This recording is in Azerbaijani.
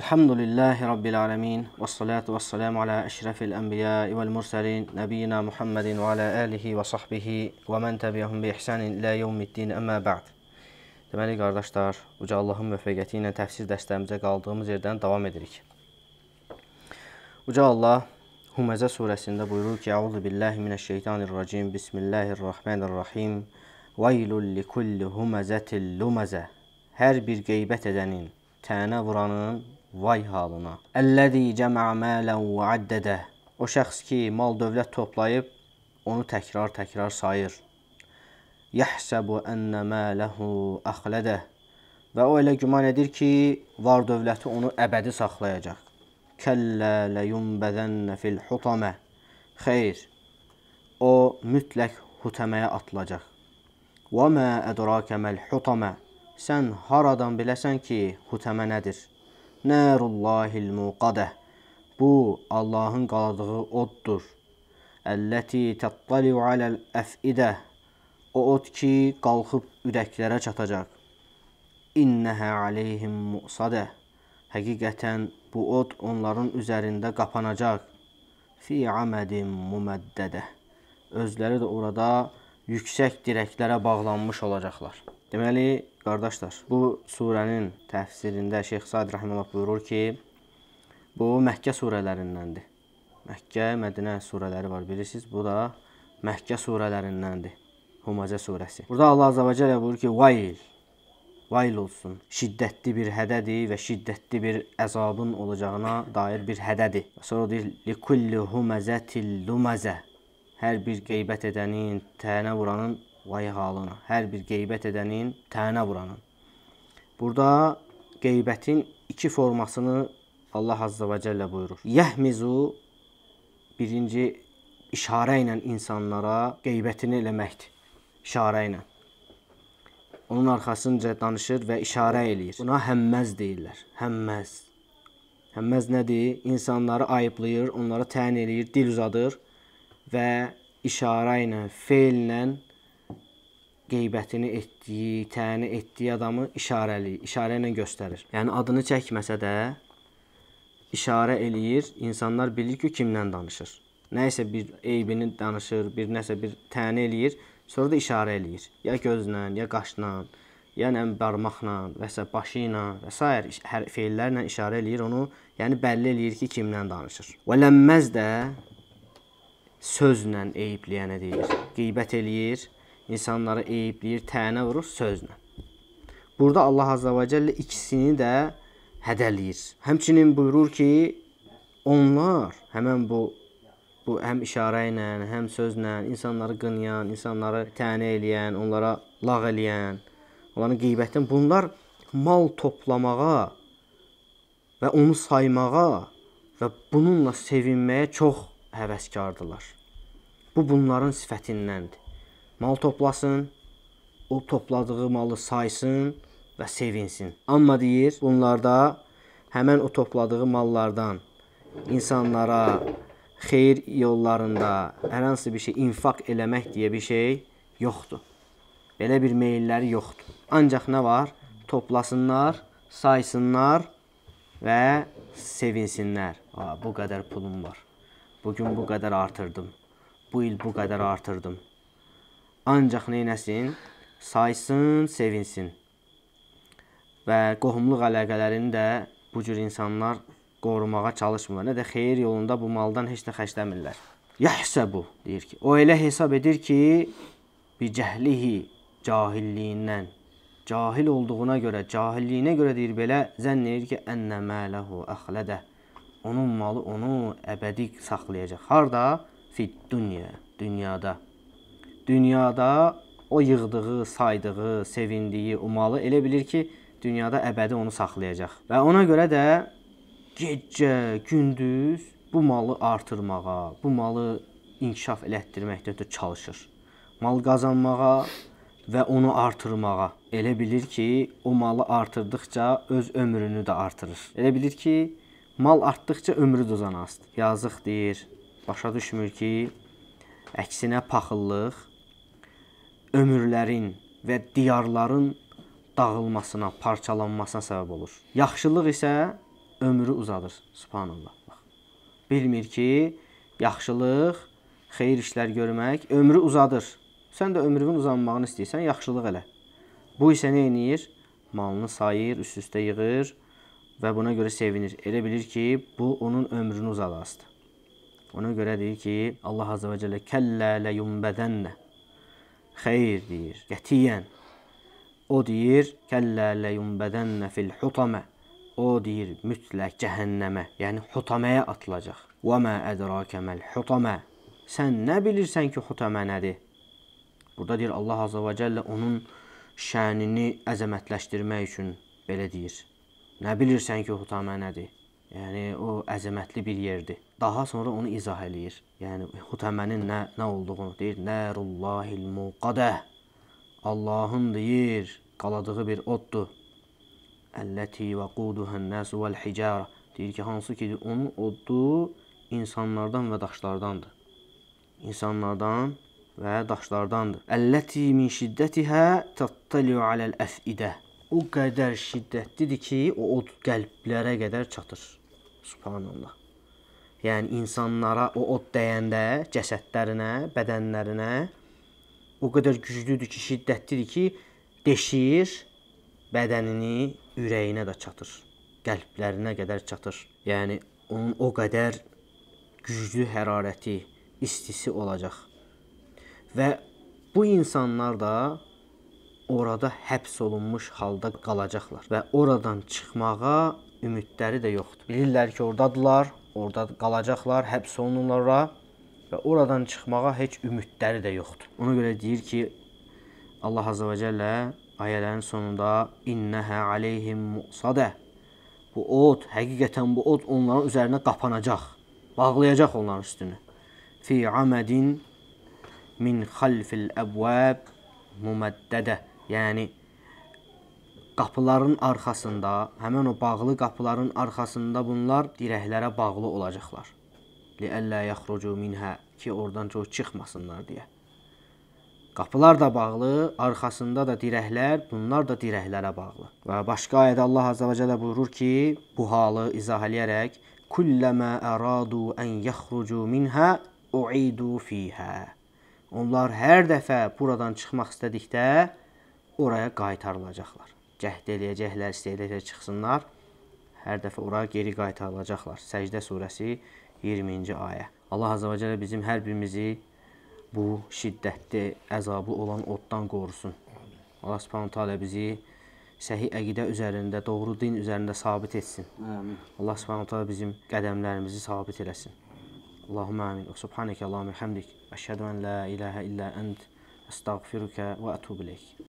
Elhamdülillahi Rabbil alemin və salatu və salamu alə əşrəfil ənbiya vəl mürsəlin nəbiyyina Muhammedin və alə əlihi və sahbihi və mən təbiəhum bi ihsanin ilə yevmiddin əmə bə'd. Deməli, qardaşlar, Uca Allahın müvəffəqiyyəti ilə təfsir dəstəmizə qaldığımız yerdən davam edirik. Uca Allah Huməzə surəsində buyurur ki, Əuzu billahi minəşşeytanirracim, bismillahirrahmanirrahim, vaylul likulli humazətil lumazə. Hər bir qeybət edənin, tənə vuranın Vay halına. Əlləzi cəmə mələn və addədə. O şəxs ki, mal dövlət toplayıb onu təkrar-təkrar sayır. Yəhsəbu ennə mələhu əxlədə. Və o elə güman edir ki, var dövləti onu əbədi saxlayacaq. Kəllə ləyunbəzənnə fil hutamə. Xeyr. O mütləq hutəməyə atılacaq. Və mə ədrakə məl hutamə. Sən haradan biləsən ki, hutəmə nədir? Nərullahil muqadə. Bu Allahın qaladığı oddur. Əlləti təttaliu aləl əfidə. O od ki, qalxıb ürəklərə çatacaq. İnnəhə aleyhim muqsadə. Həqiqətən bu od onların üzərində qapanacaq. Fi amədin muməddədə. Özləri də orada yüksək dirəklərə bağlanmış olacaqlar. Deməli, Qardaşlar, bu surənin təfsirində Şeyx Said Rəhməllah buyurur ki, bu Məkkə surələrindəndir. Məkkə, Mədinə surələri var, bilirsiniz. Bu da Məkkə surələrindəndir. Humacə surəsi. Burada Allah Azza və Cəllə buyurur ki, "Vayl" Vayl olsun. Şiddətli bir hədədir və şiddətli bir əzabın olacağına dair bir hədədir. Sonra deyir: "Likulli humazatil lumaza." Hər bir qeybət edənin, tənə vuranın Vay halına. Hər bir qeybət edənin tənə vuranın. Burada qeybətin iki formasını Allah Azza və Cəllə buyurur. Yəhmizu birinci işarə ilə insanlara qeybətini eləməkdir. İşarə ilə. Onun arxasınca danışır və işarə eləyir. Buna həmməz deyirlər. Həmməz. Həmməz nədir? İnsanları ayıplayır, onlara təyin eləyir, dil uzadır və işarə ilə, feillə qeybətini etdiyi, təni etdiyi adamı işarəli, işarə ilə göstərir. Yəni adını çəkməsə də işarə eləyir, insanlar bilir ki, kimlə danışır. Nə isə bir eybini danışır, bir nəsə bir təni eləyir, sonra da işarə eləyir. Ya gözlə, ya qaşla, ya nə barmaqla, və s. başı ilə və s. hər feillərlə işarə eləyir onu, yəni bəlli eləyir ki, kimlə danışır. Və ləmməz də sözlə eybləyənə deyir, qeybət eləyir insanları eybləyir, tənə vurur sözlə. Burada Allah Azza və Cəllə ikisini də hədəliyir. Həmçinin buyurur ki, onlar həmin bu bu həm işarə ilə, həm sözlə insanları qınayan, insanları tənə eləyən, onlara lağ eləyən, onların qeybətdən bunlar mal toplamağa və onu saymağa və bununla sevinməyə çox həvəskardılar. Bu bunların sifətindəndir mal toplasın, o topladığı malı saysın və sevinsin. Amma deyir, bunlarda həmən o topladığı mallardan insanlara xeyir yollarında hər hansı bir şey infaq eləmək deyə bir şey yoxdur. Belə bir meylləri yoxdur. Ancaq nə var? Toplasınlar, saysınlar və sevinsinlər. A, bu qədər pulum var. Bu gün bu qədər artırdım. Bu il bu qədər artırdım ancaq neynəsin? Saysın, sevinsin. Və qohumluq əlaqələrini də bu cür insanlar qorumağa çalışmırlar. Nə də xeyir yolunda bu maldan heç nə xərcləmirlər. Yəhsəbu deyir ki, o elə hesab edir ki, bi cəhlihi cahilliyindən cahil olduğuna görə, cahilliyinə görə deyir belə zənn edir ki, ənnə məlehu əxlədə. Onun malı onu əbədi saxlayacaq. Harda? Fit dünya, dünyada dünyada o yığdığı, saydığı, sevindiyi, umalı elə bilir ki, dünyada əbədi onu saxlayacaq. Və ona görə də gecə, gündüz bu malı artırmağa, bu malı inkişaf elətdirməkdə də çalışır. Mal qazanmağa və onu artırmağa. Elə bilir ki, o malı artırdıqca öz ömrünü də artırır. Elə bilir ki, mal artdıqca ömrü də uzanasdır. Yazıq deyir. Başa düşmür ki, əksinə paxıllıq ömürlərin və diyarların dağılmasına, parçalanmasına səbəb olur. Yaxşılıq isə ömrü uzadır. Subhanallah. Bax. Bilmir ki, yaxşılıq, xeyir işlər görmək ömrü uzadır. Sən də ömrünün uzanmağını istəyirsən, yaxşılıq elə. Bu isə nə eləyir? Malını sayır, üst-üstə yığır və buna görə sevinir. Elə bilir ki, bu onun ömrünü uzadasıdır. Ona görə deyir ki, Allah Azza və Cəllə kəllə ləyumbədənnə Xeyr deyir, qətiyyən. O deyir, kəllə ləyumbədənnə fil xutamə. O deyir, mütləq cəhənnəmə, yəni xutaməyə atılacaq. Və mə ədrakə məl xutamə. Sən nə bilirsən ki, xutamə nədir? Burada deyir Allah Azza və Cəllə onun şənini əzəmətləşdirmək üçün belə deyir. Nə bilirsən ki, xutamə nədir? Yəni o əzəmətli bir yerdir daha sonra onu izah eləyir. Yəni Hutəmənin nə nə olduğunu deyir. Nərullahil muqadə. Allahın deyir, qaladığı bir oddur. Əlləti vaquduhan nas vel hicara. Deyir ki, hansı ki onun oddu insanlardan və daşlardandır. İnsanlardan və daşlardandır. Əlləti min şiddətihə tattaliu aləl əfidə. O qədər şiddətlidir ki, o od qəlblərə qədər çatır. Subhanallah. Yəni insanlara o od dəyəndə cəsədlərinə, bədənlərinə o qədər güclüdür ki, şiddətlidir ki, deşir bədənini, ürəyinə də çatır. Qəlblərinə qədər çatır. Yəni onun o qədər güclü hərarəti, istisi olacaq. Və bu insanlar da orada həbs olunmuş halda qalacaqlar və oradan çıxmağa ümidləri də yoxdur. Bilirlər ki, ordadılar, orada qalacaqlar, həbs olunurlar və oradan çıxmağa heç ümidləri də yoxdur. Ona görə deyir ki, Allah Azza və Cəllə ayələrin sonunda innəhə aleyhim musadə bu od, həqiqətən bu od onların üzərinə qapanacaq, bağlayacaq onların üstünü. Fi amədin min xalfil əbvəb müməddədə, yəni qapıların arxasında, həmin o bağlı qapıların arxasında bunlar dirəklərə bağlı olacaqlar. Liəllə yaxrucu minhə ki, oradan çox çıxmasınlar deyə. Qapılar da bağlı, arxasında da dirəklər, bunlar da dirəklərə bağlı. Və başqa ayədə Allah Azza və Cəllə buyurur ki, bu halı izah eləyərək, "Kullamə aradu an yakhrucu minha u'idu fiha." Onlar hər dəfə buradan çıxmaq istədikdə oraya qaytarılacaqlar cəhd eləyəcəklər, istəyəcəklər çıxsınlar, hər dəfə ora geri qaytarılacaqlar. Səcdə surəsi 20-ci ayə. Allah Azəbə Cələ bizim hər birimizi bu şiddətli, əzablı olan oddan qorusun. Allah Subhanahu Teala bizi səhih əqidə üzərində, doğru din üzərində sabit etsin. Amin. Allah Subhanahu Teala bizim qədəmlərimizi sabit eləsin. Allahumma amin. Subhaneke Allahumma hamdik. Əşhədu en la ilaha illa ent. Estağfiruke ve etubu ileyk.